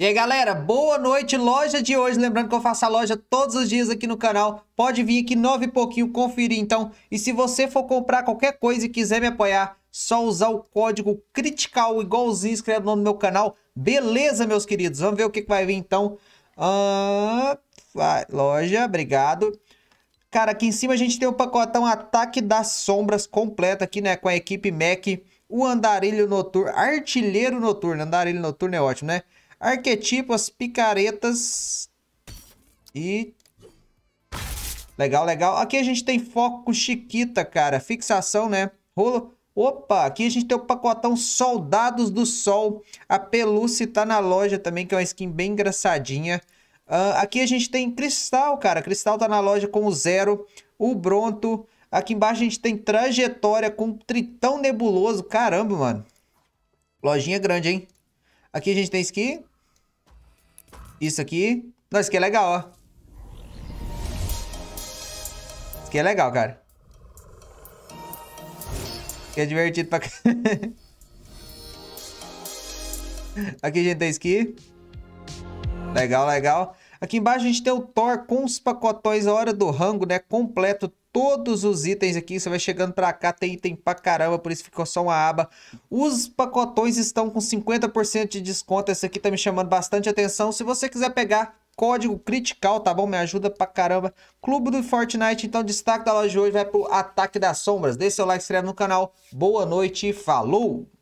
E aí, galera, boa noite, loja de hoje. Lembrando que eu faço a loja todos os dias aqui no canal. Pode vir aqui nove e pouquinho conferir, então. E se você for comprar qualquer coisa e quiser me apoiar, só usar o código CRITICAL, igualzinho, escreve o nome do meu canal. Beleza, meus queridos? Vamos ver o que, que vai vir, então. Ah, vai, loja, obrigado. Cara, aqui em cima a gente tem o um pacotão Ataque das Sombras completo aqui, né? Com a equipe Mac, o Andarilho Noturno, Artilheiro Noturno. Andarilho Noturno é ótimo, né? Arquetipo, as picaretas. E... Legal, legal. Aqui a gente tem foco Chiquita, cara. Fixação, né? Rolo. Opa, aqui a gente tem o pacotão Soldados do Sol. A pelúcia tá na loja também, que é uma skin bem engraçadinha. Uh, aqui a gente tem Cristal, cara. Cristal tá na loja com o Zero, o Bronto. Aqui embaixo a gente tem Trajetória com Tritão Nebuloso. Caramba, mano. Lojinha grande, hein? Aqui a gente tem skin isso aqui. Não, isso aqui é legal, ó. Isso aqui é legal, cara. que é divertido pra... aqui a gente tem esqui. Legal, legal. Aqui embaixo a gente tem o Thor com os pacotões a hora do rango, né? Completo, todos os itens aqui. Você vai chegando pra cá, tem item pra caramba, por isso ficou só uma aba. Os pacotões estão com 50% de desconto. Esse aqui tá me chamando bastante atenção. Se você quiser pegar código critical, tá bom? Me ajuda pra caramba. Clube do Fortnite, então destaque da loja de hoje vai pro Ataque das Sombras. Deixe seu like, se inscreve no canal. Boa noite, falou!